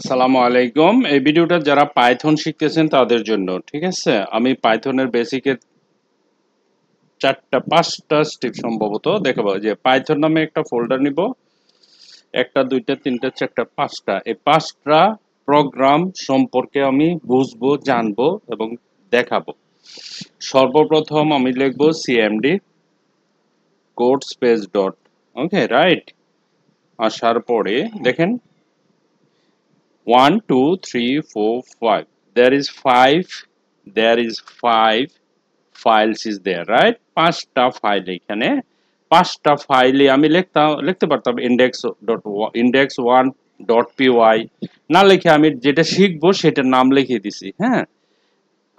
আসসালামু আলাইকুম এই ভিডিওটা যারা পাইথন শিখতেছেন তাদের জন্য ঠিক আছে আমি পাইথনের বেসিকের চারটা পাঁচটা স্টেপ সম্ভবত দেখাবো যে পাইথন নামে একটা ফোল্ডার নিব একটা দুইটা তিনটা চারটা পাঁচটা এই পাঁচটা প্রোগ্রাম সম্পর্কে আমি বুঝবো জানবো এবং দেখাবো সর্বপ্রথম আমি লিখবো CMD code space dot okay right আসার পরে দেখেন 1 2 3 4 5 there is 5 there is 5 files is there right পাঁচটা ফাইল এখানে পাঁচটা ফাইলে আমি লিখতাম লিখতে পারতাম index dot index one dot PY না লিখে আমি যেটা শিখবো সেটার নাম লিখে দিছি হ্যাঁ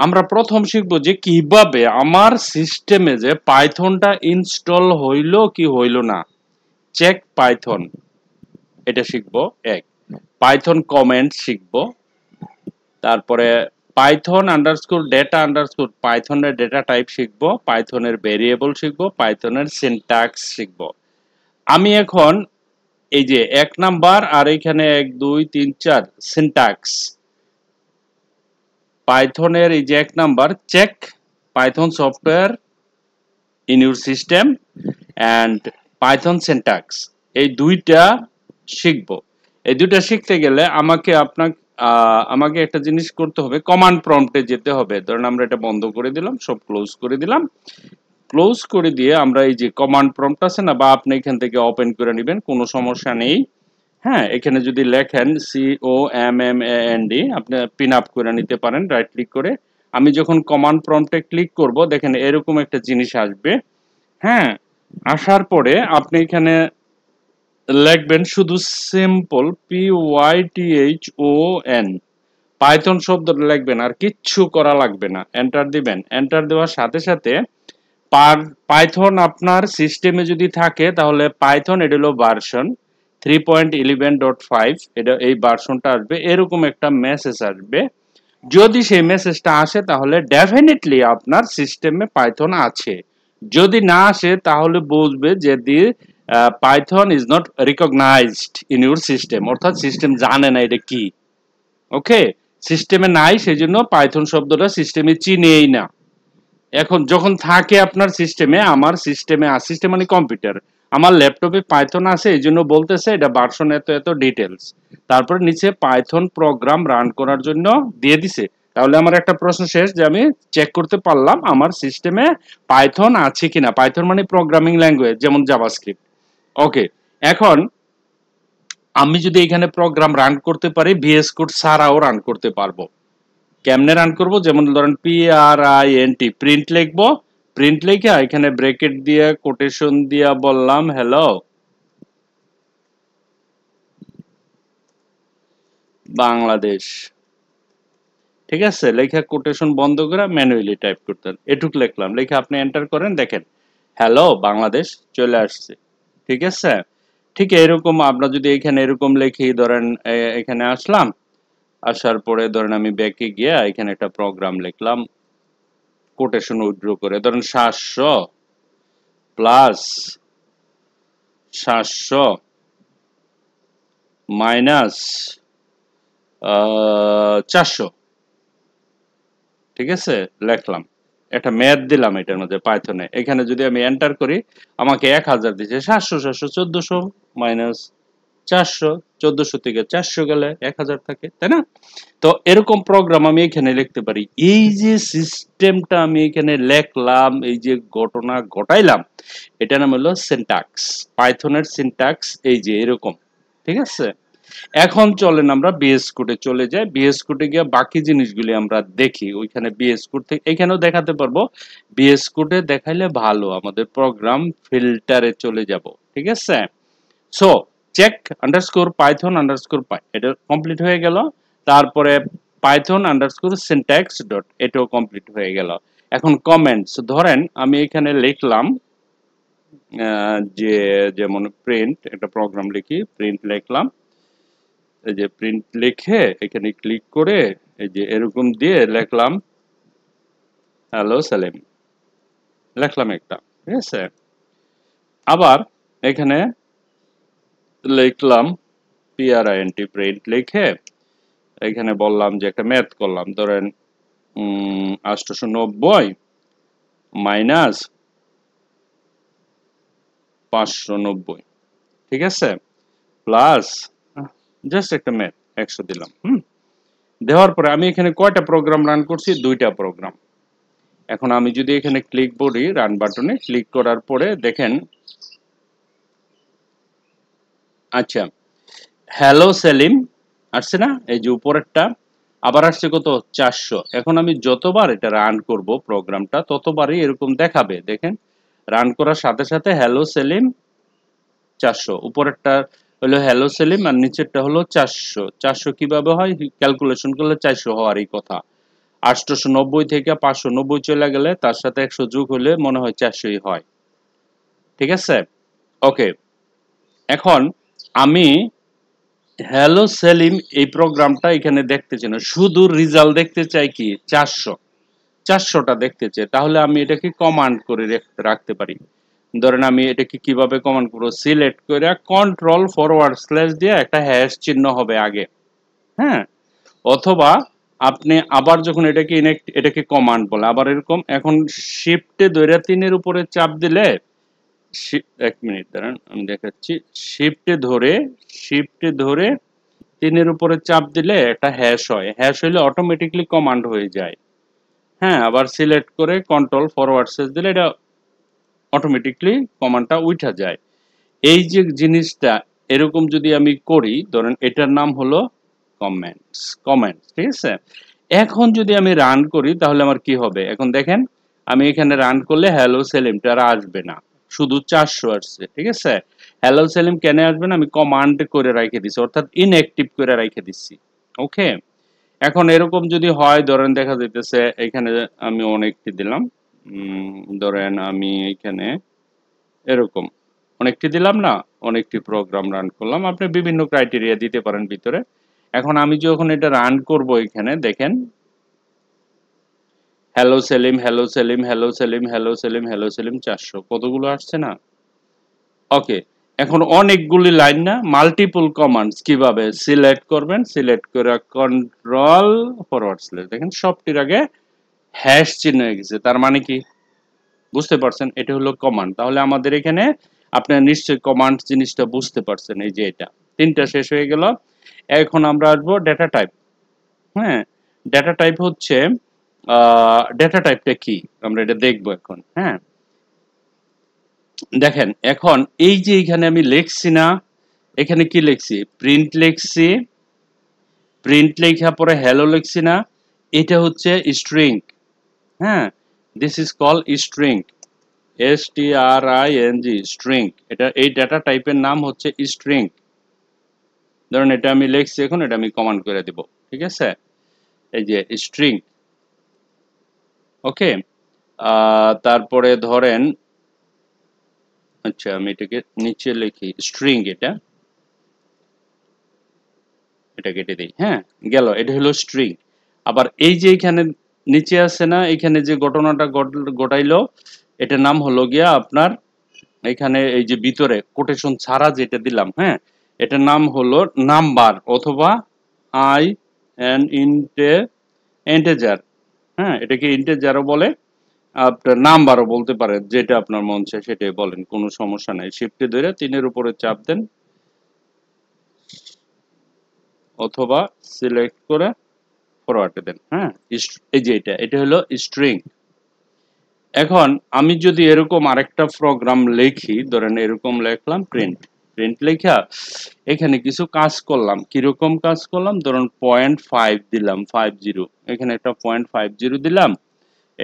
আমরা প্রথম শিখবো যে কিভাবে আমার সিস্টেমে যে পাইথনটা ইনস্টল হইল কি হইল না চেক পাইথন এটা শিখবো এক পাইথন কমেন্ট শিখব তারপরে পাইথন আন্ডারস্কোর ডেটা আন্ডারস্কোর পাইথনের ডেটা টাইপ শিখব পাইথনের ভেরিয়েবল শিখব পাইথনের সিনট্যাক্স শিখব আমি এখন এই যে এক নাম্বার আর এখানে এক দুই তিন চার সিনট্যাক্স পাইথনের এই যে এক number check Python software in your system and Python syntax এই দুইটা শিখবো এই দুটা শিখতে গেলে আমাকে আপনার আমাকে একটা জিনিস করতে হবে কমান্ড প্রম্পটে যেতে হবে ধরেন আমরা এটা বন্ধ করে দিলাম সব ক্লোজ করে দিলাম ক্লোজ করে দিয়ে আমরা এই যে কমান্ড প্রম্পট আছে না বা আপনি এখান থেকে ওপেন করে নেবেন কোনো সমস্যা নেই হ্যাঁ এখানে যদি লেখেন C O M M N D আপনি পিন আপ করে নিতে পারেন রাইট ক্লিক করে আমি যখন কমান্ড প্রম্পটে ক্লিক করব দেখেন এরকম একটা জিনিস আসবে হ্যাঁ আসার পরে আপনি এখানে লিখবেন শুধু simple P Y T H O N Python শব্দ লিখবেন আর কিচ্ছু করা লাগবে না এন্টার দিবেন এন্টার দেওয়ার সাথে সাথে পাইথন আপনার সিস্টেমে যদি থাকে তাহলে পাইথন এটা হলো version three point eleven dot five এটা এই ভার্সনটা আসবে এরকম একটা মেসেজ আসবে যদি সেই মেসেজটা আসে তাহলে ডেফিনেটলি আপনার সিস্টেমে পাইথন আছে যদি না আসে তাহলে বুঝবে যে দিয়ে Python is not recognized in your system অর্থাৎ সিস্টেম জানে না এটা কি ওকে সিস্টেমে নাই সেই জন্য পাইথন শব্দটা সিস্টেমে চিনেই না এখন যখন থাকে আপনার সিস্টেমে আমার সিস্টেমে সিস্টেম মানে কম্পিউটার আমার ল্যাপটপে পাইথন আছে এই জন্য বলতেছে এটা বার্সন এত এত ডিটেলস তারপরে নিচে পাইথন প্রোগ্রাম রান করার জন্য দিয়ে দিছে তাহলে আমার একটা প্রশ্ন শেষ যে আমি চেক করতে পারলাম আমার সিস্টেমে পাইথন আছে কিনা পাইথন মানে প্রোগ্রামিং ল্যাঙ্গুয়েজ যেমন জাভাস্ক্রিপ্ট ওকে এখন আমি যদি এখানে প্রোগ্রাম রান করতে পারি ভিএস কোড ছাড়াও রান করতে পারবো কেমনে রান করব যেমন ধরেন P R I N T print লিখবো প্রিন্ট লিখে এখানে ব্রেকেট দিয়ে কোটেশন দিয়ে বললাম হ্যালো বাংলাদেশ ঠিক আছে লেখা কোটেশন বন্ধ করে ম্যানুয়ালি টাইপ করতেন এটুক লিখলাম লেখা আপনি এন্টার করেন দেখেন হ্যালো বাংলাদেশ চলে আসছে ঠিক আছে ঠিক এরকম আমরা যদি এখানে এরকম লিখি ধরেন এখানে আসলাম আসার পরে ধরেন আমি ব্যাকে গিয়ে এখানে একটা প্রোগ্রাম লিখলাম কোটেশন উইড্র করে ধরেন সাতশো প্লাস সাতশো মাইনাস চারশো ঠিক আছে লেখলাম একটা ম্যাথ দিলাম এটার মধ্যে পাইথনে এখানে যদি আমি এন্টার করি আমাকে এক হাজার দিচ্ছে সাতশো সাতশো চোদ্দশো মাইনাস চারশো চোদ্দশো থেকে চারশো গেলে এক হাজার থাকে তাই না তো এরকম প্রোগ্রাম আমি এখানে লিখতে পারি এই যে সিস্টেমটা আমি এখানে লেখলাম এই যে ঘটনা ঘটাইলাম এটা নাম হলো সিনট্যাক্স পাইথনের সিনট্যাক্স এই যে এরকম ঠিক আছে এখন চলেন আমরা বিএস কোডে চলে যাই বিএস কোডে গিয়ে বাকি জিনিসগুলি আমরা দেখি ওইখানে বিএস কোড থেকে এখানেও দেখাতে পারবো বিএস কোডে দেখাইলে ভালো আমাদের প্রোগ্রাম ফিল্টারে চলে যাব ঠিক আছে so check underscore Python underscore py এটা কমপ্লিট হয়ে গেল তারপরে পাইথন আন্ডারস্কোর সিনট্যাক্স ডট এটাও কমপ্লিট হয়ে গেল এখন কমেন্টস ধরেন আমি এখানে লিখলাম যে যেমন প্রিন্ট একটা প্রোগ্রাম লিখি প্রিন্ট লিখলাম এই যে প্রিন্ট লিখে এখানে ক্লিক করে এই যে এরকম দিয়ে লেখলাম হ্যালো সালেম লেখলাম একটা ঠিক আছে আবার এখানে লিখলাম পিআরআইএনটি প্রিন্ট লিখে এখানে বললাম যে একটা ম্যাথ করলাম ধরেন আষ্টশো নব্বই মাইনাস পাঁচশো নব্বই ঠিক আছে প্লাস জাস্ট একটা ম্যাথ একশো দিলাম হুম দেওয়ার পরে আমি এখানে কয়টা প্রোগ্রাম রান করছি দুইটা প্রোগ্রাম এখন আমি যদি এখানে ক্লিক করি রান বাটনে ক্লিক করার পরে দেখেন আচ্ছা হ্যালো সেলিম আসছে না এই যে উপরেরটা আবার আসছে কত চারশো এখন আমি যতবার এটা রান করব প্রোগ্রামটা ততবারই এরকম দেখাবে দেখেন রান করার সাথে সাথে হ্যালো সেলিম চারশো উপরেরটা হলো হ্যালো সেলিম আর নিচেরটা হলো চারশো চারশো কিভাবে হয় ক্যালকুলেশন করলে চারশো হওয়ারই কথা আটশোশো নব্বই থেকে পাঁচশো নব্বই চলে গেলে তার সাথে একশো যোগ হলে মনে হয় চারশোই হয় ঠিক আছে ওকে এখন আমি হ্যালো সেলিম এই প্রোগ্রামটা এখানে দেখতে চাই না শুধু রিজাল্ট দেখতে চাই কি চারশো চারশোটা দেখতে চাই তাহলে আমি এটাকে কমান্ড করে রাখতে পারি ধরেন আমি এটাকে কিভাবে কমান্ড করবো সিলেক্ট করে কন্ট্রোল ফরওয়ার্ড স্ল্যাশ দিয়ে একটা হ্যাশ চিহ্ন হবে আগে হ্যাঁ অথবা আপনি আবার যখন এটাকে ইনেক্ট এটাকে কমান্ড বলে আবার এরকম এখন শিফটে দৈরা তিনের উপরে চাপ দিলে এক মিনিট দাঁড়ান আমি দেখাচ্ছি শিফটে ধরে শিফটে ধরে তিনের উপরে চাপ দিলে একটা হ্যাশ হয় হ্যাশ হইলে অটোমেটিকলি কমান্ড হয়ে যায় হ্যাঁ আবার সিলেক্ট করে কন্ট্রোল ফরওয়ার্ড সেচ দিলে এটা অটোমেটিকলি কমান্ডটা উঠা যায় এই যে জিনিসটা এরকম যদি আমি করি ধরেন এটার নাম হলো কমেন্টস কমেন্টস ঠিক আছে এখন যদি আমি রান করি তাহলে আমার কি হবে এখন দেখেন আমি এখানে রান করলে হ্যালো সেলিমটা আর আসবে না শুধু চারশো আসছে ঠিক আছে হ্যালো সেলিম কেন আসবে না আমি কমান্ড করে রেখে দিছি অর্থাৎ ইনঅ্যাক্টিভ করে রেখে দিচ্ছি ওকে এখন এরকম যদি হয় ধরেন দেখা যাইতেছে এখানে আমি অনেকটি দিলাম ধরেন আমি এখানে এরকম অনেকটি দিলাম না অনেকটি প্রোগ্রাম রান করলাম আপনি বিভিন্ন ক্রাইটেরিয়া দিতে পারেন ভিতরে এখন আমি যখন এটা রান করব এখানে দেখেন hello Selim hello Selim hello Selim hello Selim hello Selim চারশো কতগুলো আসছে না ওকে এখন অনেকগুলি লাইন না মাল্টিপল কমান্ডস কিভাবে সিলেক্ট করবেন সিলেক্ট করে কন্ট্রোল ফরওয়ার্ড স্ল্যাশ দেখেন সবটির আগে হ্যাশ চিহ্ন হয়ে গেছে তার মানে কি বুঝতে পারছেন এটা হলো কমান্ড তাহলে আমাদের এখানে আপনার নিশ্চয়ই কমান্ড জিনিসটা বুঝতে পারছেন এই যে এটা তিনটা শেষ হয়ে গেল এখন আমরা আসবো ডেটা টাইপ হ্যাঁ ডেটা টাইপ হচ্ছে ডেটা টাইপটা কি আমরা এটা দেখব এখন হ্যাঁ দেখেন এখন এই যে এখানে আমি লিখছি না এখানে কি লিখছি প্রিন্ট লিখছি প্রিন্ট লেখা পরে হ্যালো লিখছি না এটা হচ্ছে স্ট্রিং হ্যাঁ this is call string S T R I N G string এটা এই ডাটা টাইপের নাম হচ্ছে স্ট্রিং ধরুন এটা আমি লিখছি এখন এটা আমি কমান্ড করে দেব ঠিক আছে এই যে স্ট্রিং ওকে তারপরে ধরেন আচ্ছা আমি এটাকে নিচে লিখি স্ট্রিং এটা এটা কেটে দিই হ্যাঁ গেল এটা হলো স্ট্রিং আবার এই যে এখানে নিচে আছে না এখানে যে ঘটনাটা ঘটাইলো এটার নাম হলো গিয়া আপনার এখানে এই যে ভিতরে কোটেশন ছাড়া যেটা দিলাম হ্যাঁ এটার নাম হলো নাম্বার অথবা আই অ্যান্ড ইন্টে এন্টেজার হ্যাঁ এটাকে ইন্টেজারও বলে আপনার নাম্বারও বলতে পারে যেটা আপনার মন চায় সেটাই বলেন কোনো সমস্যা নাই শিফটে ধরে তিনের উপরে চাপ দেন অথবা সিলেক্ট করে ফরওয়ার্ডে দেন হ্যাঁ এই যে এটা এটা হলো স্ট্রিং এখন আমি যদি এরকম আরেকটা প্রোগ্রাম ধরেন এরকম প্রিন্ট প্রিন্ট লেখা এখানে কিছু কাজ করলাম কিরকম কাজ করলাম ধরুন পয়েন্ট ফাইভ দিলাম ফাইভ জিরো এখানে একটা পয়েন্ট ফাইভ জিরো দিলাম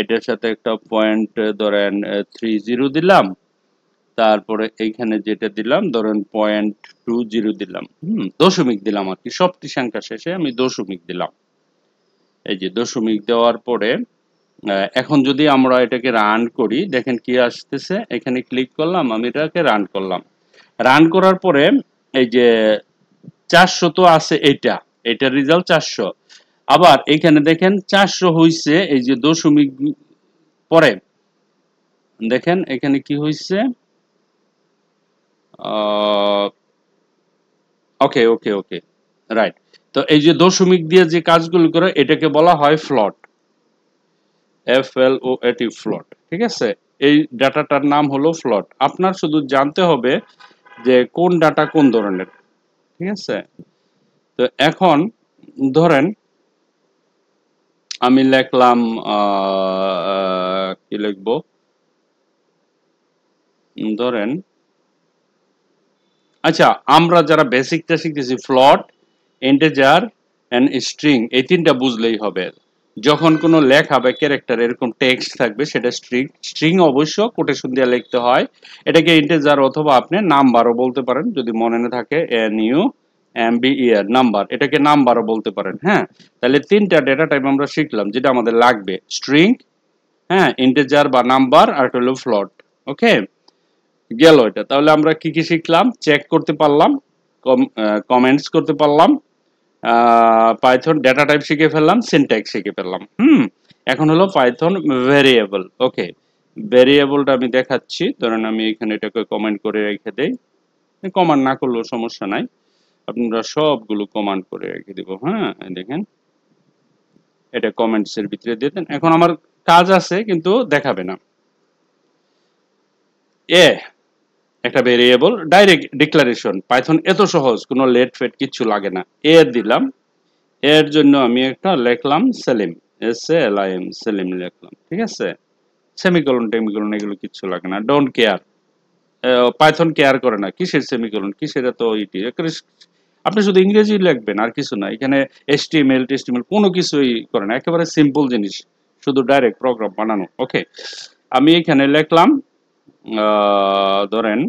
এটার সাথে একটা পয়েন্ট ধরেন থ্রি জিরো দিলাম তারপরে এইখানে যেটা দিলাম ধরেন পয়েন্ট টু জিরো দিলাম হুম দশমিক দিলাম আর কি সবটি সংখ্যা শেষে আমি দশমিক দিলাম এই যে দশমিক দেওয়ার পরে এখন যদি আমরা এটাকে রান করি দেখেন কি আসতেছে এখানে ক্লিক করলাম আমি এটাকে রান করলাম রান করার পরে এই যে চারশো তো আছে এটা এটা রেজাল্ট চারশো আবার এখানে দেখেন চারশো হইছে এই যে দশমিক পরে দেখেন এখানে কি হয়েছে ওকে ওকে ওকে রাইট তো এই যে দশমিক দিয়ে যে কাজগুলো করে এটাকে বলা হয় ফ্লট এফ এল ও এটি ফ্লট ঠিক আছে এই ডাটাটার নাম হলো ফ্লট আপনার শুধু জানতে হবে যে কোন ডাটা কোন ধরনের ঠিক আছে তো এখন ধরেন আমি লিখলাম কি লিখব ধরেন আচ্ছা আমরা যারা বেসিকটা শিখতেছি ফ্লট ইন্টেজার অ্যান্ড স্ট্রিং এই তিনটা বুঝলেই হবে যখন কোনো লেখা বা ক্যারেক্টার এরকম টেক্সট থাকবে সেটা স্ট্রিং স্ট্রিং অবশ্য কোটেশন দিয়ে লিখতে হয় এটাকে ইন্টেজার অথবা আপনি নাম্বারও বলতে পারেন যদি মনে না থাকে N U M B R number এটাকে নাম্বারও বলতে পারেন হ্যাঁ তাহলে তিনটা ডেটা টাইপ আমরা শিখলাম যেটা আমাদের লাগবে স্ট্রিং হ্যাঁ ইন্টেজার বা নাম্বার আর একটা হলো ফ্লট ওকে গেল এটা তাহলে আমরা কি কি শিখলাম চেক করতে পারলাম কমেন্টস করতে পারলাম পাইথন ডেটা টাইপ শিখে ফেললাম সিনট্যাক্স শিখে ফেললাম হুম এখন হলো পাইথন ভেরিয়েবল ওকে ভেরিয়েবলটা আমি দেখাচ্ছি ধরেন আমি এখানে এটাকে কমেন্ট করে রেখে দেই কমান্ড না করলেও সমস্যা নাই আপনারা সবগুলো কমান্ড করে রেখে দেব হ্যাঁ দেখেন এটা কমেন্টসের ভিতরে দিয়ে দেন এখন আমার কাজ আছে কিন্তু দেখাবে না এ একটা ভেরিয়েবল ডাইরেক্ট ডিক্লারেশন পাইথন এত সহজ কোনো লেট ফেট কিছু লাগে না এর দিলাম এর জন্য আমি একটা লিখলাম Selim S L I M Selim লিখলাম ঠিক আছে সেমিকলন টেমিকলন এগুলো কিচ্ছু লাগে না ডোন্ট কেয়ার পাইথন কেয়ার করে না কিসের সেমিকলন কিসের এত ইটি আপনি শুধু ইংরেজি লিখবেন আর কিছু না এখানে এসটিএমএল টেস্টিমেল কোনো কিছুই করে না একেবারে সিম্পল জিনিস শুধু ডাইরেক্ট প্রোগ্রাম বানানো ওকে আমি এখানে লিখলাম ধরেন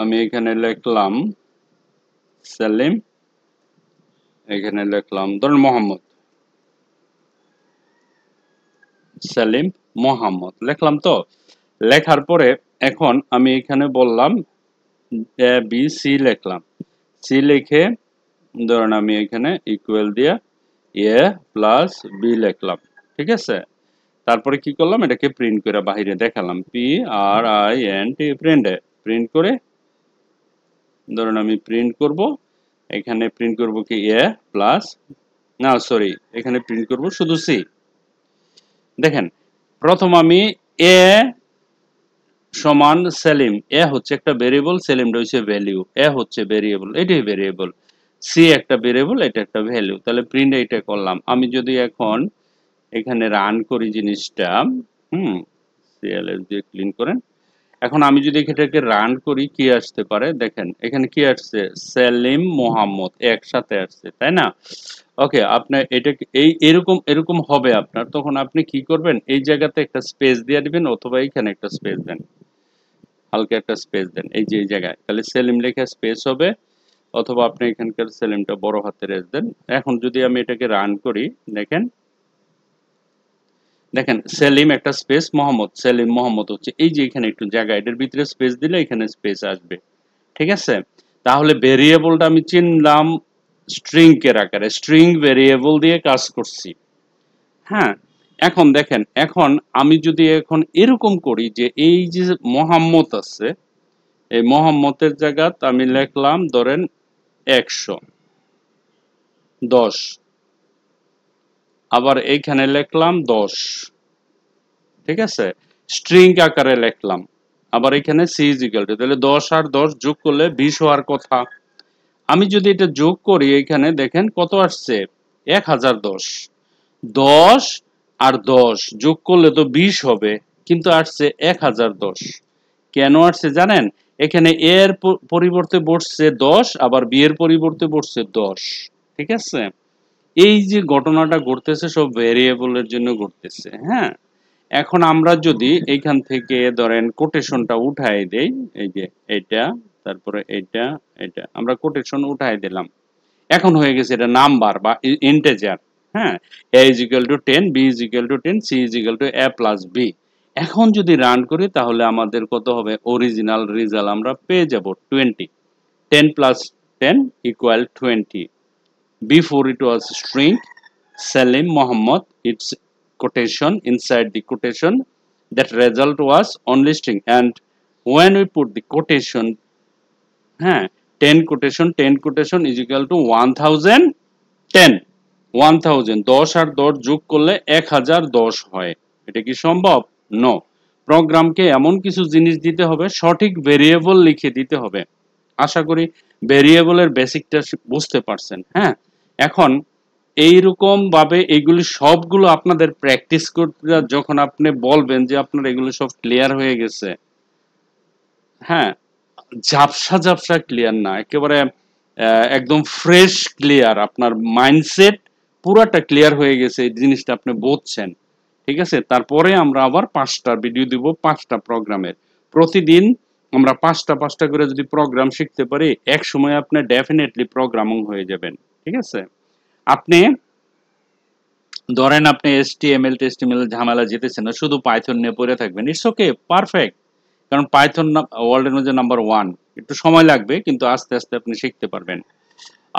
আমি এখানে লিখলাম সেলিম এখানে লিখলাম ধরেন মোহাম্মদ সেলিম মোহাম্মদ লিখলাম তো লেখার পরে এখন আমি এখানে বললাম এ বি সি লিখলাম সি লিখে ধরেন আমি এখানে ইকুয়াল দিয়ে এ প্লাস বি লিখলাম ঠিক আছে তারপরে কি করলাম এটাকে প্রিন্ট করে বাহিরে দেখালাম P R I N T print print করে ধরুন আমি প্রিন্ট করব এখানে প্রিন্ট করব কি এ প্লাস না সরি এখানে প্রিন্ট করব শুধু সি দেখেন প্রথম আমি এ সমান সেলিম এ হচ্ছে একটা ভেরিয়েবল সেলিমটা হচ্ছে ভ্যালিউ এ হচ্ছে ভেরিয়েবল এটাই ভেরিয়েবল সি একটা ভেরিয়েবল এটা একটা ভ্যালিউ তাহলে প্রিন্ট এটা করলাম আমি যদি এখন এখানে রান করি জিনিসটা হুম সিএলএস দিয়ে ক্লিন করেন এখন আমি যদি এটাকে রান করি কি আসতে পারে দেখেন এখানে কি আসছে সেলিম মোহাম্মদ একসাথে আসছে তাই না ওকে আপনার এটা এই এরকম এরকম হবে আপনার তখন আপনি কি করবেন এই জায়গাতে একটা স্পেস দিয়ে দিবেন অথবা এখানে একটা স্পেস দেন হালকা একটা স্পেস দেন এই যে এই জায়গায় তাহলে সেলিম লেখা স্পেস হবে অথবা আপনি এখানকার সেলিমটা বড় হাতের রেস দেন এখন যদি আমি এটাকে রান করি দেখেন দেখেন সেলিম একটা স্পেস মোহাম্মদ সেলিম মোহাম্মদ হচ্ছে এই যে এখানে একটু জায়গা এটার ভিতরে স্পেস দিলে এখানে স্পেস আসবে ঠিক আছে তাহলে ভেরিয়েবলটা আমি চিনলাম স্ট্রিংকের আকারে স্ট্রিং ভেরিয়েবল দিয়ে কাজ করছি হ্যাঁ এখন দেখেন এখন আমি যদি এখন এরকম করি যে এই যে মোহাম্মদ আছে এই মোহাম্মতের জায়গাত আমি লিখলাম ধরেন একশো দশ আবার এইখানে লিখলাম দশ ঠিক আছে স্ট্রিং আকারে লিখলাম আবার এখানে সি ইজিক্যাল টু তাহলে দশ আর দশ যোগ করলে বিশ হওয়ার কথা আমি যদি এটা যোগ করি এখানে দেখেন কত আসছে এক হাজার দশ দশ আর দশ যোগ করলে তো বিশ হবে কিন্তু আসছে এক হাজার দশ কেন আসছে জানেন এখানে এর পরিবর্তে বসছে দশ আবার বিয়ের পরিবর্তে বসছে দশ ঠিক আছে এই যে ঘটনাটা ঘটতেছে সব ভেরিয়েবলের জন্য ঘটতেছে হ্যাঁ এখন আমরা যদি এখান থেকে ধরেন কোটেশনটা উঠাই দেই এই যে এটা তারপরে এটা এটা আমরা কোটেশন উঠাই দিলাম এখন হয়ে গেছে এটা নাম্বার বা ইন্টেজার হ্যাঁ A is equal to ten B is equal to ten C is equal to A plus B এখন যদি রান করি তাহলে আমাদের কত হবে অরিজিনাল রেজাল্ট আমরা পেয়ে যাব twenty ten plus ten equal twenty before it was string Salim Muhammad its quotation inside the quotation that result was only string and when we put the quotation huh, 10 quotation 10 quotation is equal to 1010 1000 10 আর 10 যোগ করলে 1010 হয় এটা কি সম্ভব no প্রোগ্রামকে এমন কিছু জিনিস দিতে হবে সঠিক ভেরিয়েবল লিখে দিতে হবে আশা করি ভেরিয়েবলের বেসিকটা বুঝতে পারছেন হ্যাঁ এখন রকম ভাবে এগুলি সবগুলো আপনাদের প্র্যাকটিস করতে যখন আপনি বলবেন যে আপনার এগুলো সব ক্লিয়ার হয়ে গেছে হ্যাঁ ঝাপসা ঝাপসা ক্লিয়ার না একেবারে একদম ফ্রেশ ক্লিয়ার আপনার মাইন্ডসেট পুরাটা ক্লিয়ার হয়ে গেছে এই জিনিসটা আপনি বুঝছেন ঠিক আছে তারপরে আমরা আবার পাঁচটা ভিডিও দিব পাঁচটা প্রোগ্রামের প্রতিদিন আমরা পাঁচটা পাঁচটা করে যদি প্রোগ্রাম শিখতে পারি এক সময় আপনি ডেফিনেটলি প্রোগ্রামিং হয়ে যাবেন ঠিক আছে আপনি ধরেন আপনি এস টি এম এল টেস্টিমেল ঝামেলা জিতেছেন না শুধু পাইথন নিয়ে পড়ে থাকবেন ইটস ওকে পারফেক্ট কারণ পাইথন ওয়ার্ল্ডের মধ্যে নাম্বার ওয়ান একটু সময় লাগবে কিন্তু আস্তে আস্তে আপনি শিখতে পারবেন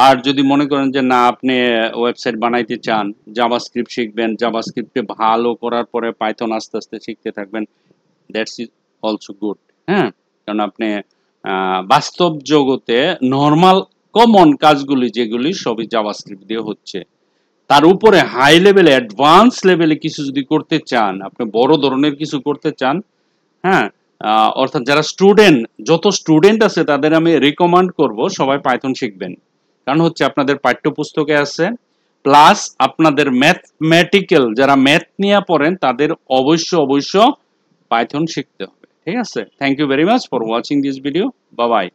আর যদি মনে করেন যে না আপনি ওয়েবসাইট বানাইতে চান জাবা স্ক্রিপ্ট শিখবেন জাবা জাভাস্ক্রিপ্টে ভালো করার পরে পাইথন আস্তে আস্তে শিখতে থাকবেন দ্যাটস ইজ অলসো গুড হ্যাঁ কারণ আপনি বাস্তব জগতে নর্মাল কমন কাজগুলি যেগুলি সবই জাভাস্ক্রিপ্ট দিয়ে হচ্ছে তার উপরে হাই লেভেলে অ্যাডভান্স লেভেলে কিছু যদি করতে চান আপনি বড় ধরনের কিছু করতে চান হ্যাঁ অর্থাৎ যারা স্টুডেন্ট যত স্টুডেন্ট আছে তাদের আমি রিকমেন্ড করব সবাই পাইথন শিখবেন কারণ হচ্ছে আপনাদের পাঠ্যপুস্তকে আছে প্লাস আপনাদের ম্যাথমেটিক্যাল যারা ম্যাথ নিয়ে পড়েন তাদের অবশ্য অবশ্য পাইথন শিখতে হবে ঠিক আছে thank you very much for watching this video বাবাই